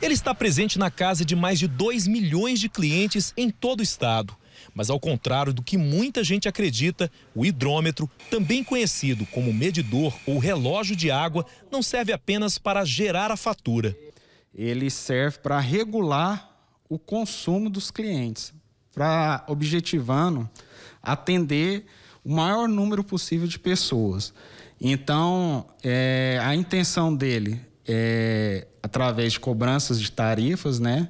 Ele está presente na casa de mais de 2 milhões de clientes em todo o estado. Mas ao contrário do que muita gente acredita, o hidrômetro, também conhecido como medidor ou relógio de água, não serve apenas para gerar a fatura. Ele serve para regular o consumo dos clientes, para objetivando atender o maior número possível de pessoas. Então, é, a intenção dele é, através de cobranças de tarifas, né?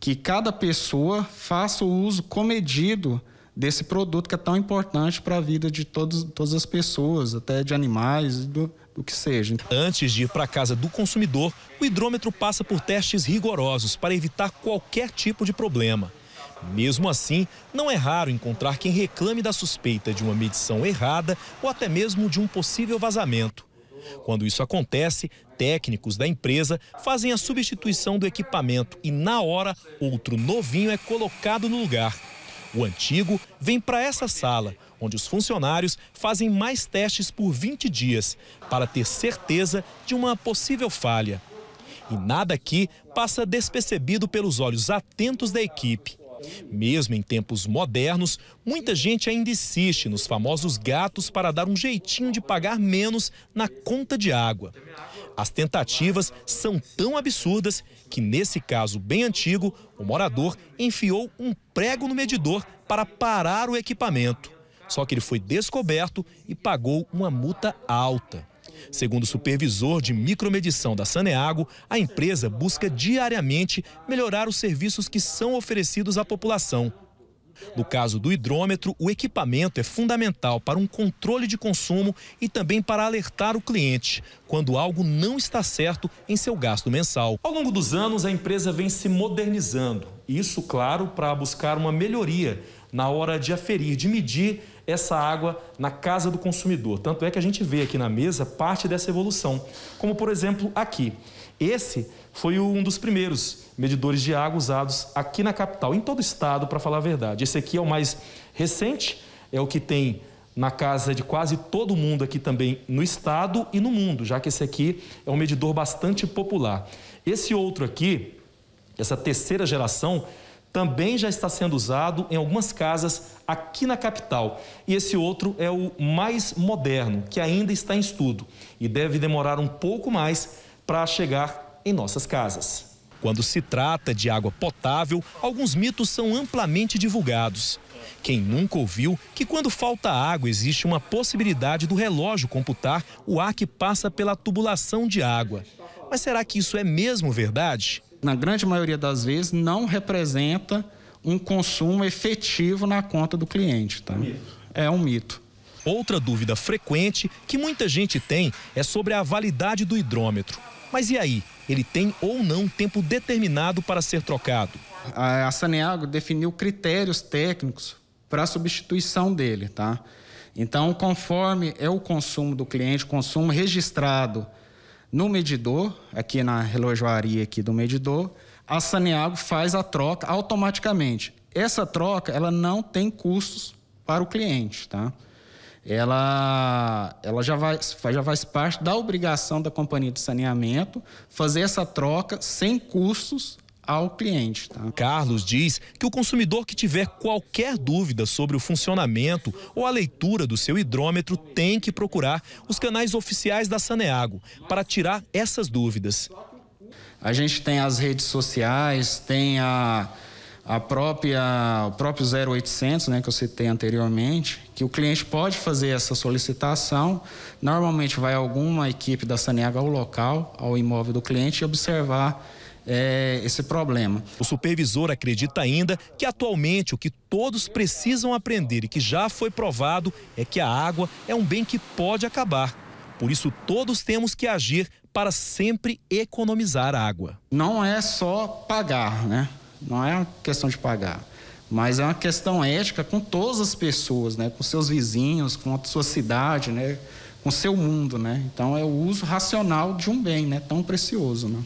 Que cada pessoa faça o uso comedido desse produto que é tão importante para a vida de todos, todas as pessoas, até de animais, do, do que seja. Antes de ir para a casa do consumidor, o hidrômetro passa por testes rigorosos para evitar qualquer tipo de problema. Mesmo assim, não é raro encontrar quem reclame da suspeita de uma medição errada ou até mesmo de um possível vazamento. Quando isso acontece, técnicos da empresa fazem a substituição do equipamento e, na hora, outro novinho é colocado no lugar. O antigo vem para essa sala, onde os funcionários fazem mais testes por 20 dias, para ter certeza de uma possível falha. E nada aqui passa despercebido pelos olhos atentos da equipe. Mesmo em tempos modernos, muita gente ainda insiste nos famosos gatos para dar um jeitinho de pagar menos na conta de água. As tentativas são tão absurdas que, nesse caso bem antigo, o morador enfiou um prego no medidor para parar o equipamento. Só que ele foi descoberto e pagou uma multa alta. Segundo o supervisor de micromedição da Saneago, a empresa busca diariamente melhorar os serviços que são oferecidos à população. No caso do hidrômetro, o equipamento é fundamental para um controle de consumo e também para alertar o cliente quando algo não está certo em seu gasto mensal. Ao longo dos anos, a empresa vem se modernizando. Isso, claro, para buscar uma melhoria na hora de aferir, de medir essa água na casa do consumidor. Tanto é que a gente vê aqui na mesa parte dessa evolução, como por exemplo aqui. Esse foi um dos primeiros medidores de água usados aqui na capital, em todo o estado, para falar a verdade. Esse aqui é o mais recente, é o que tem na casa de quase todo mundo aqui também no estado e no mundo, já que esse aqui é um medidor bastante popular. Esse outro aqui, essa terceira geração, também já está sendo usado em algumas casas aqui na capital. E esse outro é o mais moderno, que ainda está em estudo e deve demorar um pouco mais para chegar em nossas casas. Quando se trata de água potável, alguns mitos são amplamente divulgados. Quem nunca ouviu que quando falta água existe uma possibilidade do relógio computar o ar que passa pela tubulação de água. Mas será que isso é mesmo verdade? na grande maioria das vezes, não representa um consumo efetivo na conta do cliente. Tá? É, é um mito. Outra dúvida frequente que muita gente tem é sobre a validade do hidrômetro. Mas e aí? Ele tem ou não tempo determinado para ser trocado? A Saneago definiu critérios técnicos para a substituição dele, tá? Então, conforme é o consumo do cliente, consumo registrado no medidor, aqui na relojoaria aqui do medidor, a Saneago faz a troca automaticamente. Essa troca, ela não tem custos para o cliente, tá? Ela, ela já, vai, já faz parte da obrigação da companhia de saneamento fazer essa troca sem custos ao cliente. Tá? Carlos diz que o consumidor que tiver qualquer dúvida sobre o funcionamento ou a leitura do seu hidrômetro tem que procurar os canais oficiais da Saneago para tirar essas dúvidas. A gente tem as redes sociais, tem a, a própria, o próprio 0800, né, que eu citei anteriormente, que o cliente pode fazer essa solicitação. Normalmente vai alguma equipe da Saneago ao local, ao imóvel do cliente e observar é, esse problema. O supervisor acredita ainda que atualmente o que todos precisam aprender e que já foi provado é que a água é um bem que pode acabar. Por isso, todos temos que agir para sempre economizar água. Não é só pagar, né? Não é uma questão de pagar, mas é uma questão ética com todas as pessoas, né? Com seus vizinhos, com a sua cidade, né? Com seu mundo, né? Então é o uso racional de um bem, né? Tão precioso, né?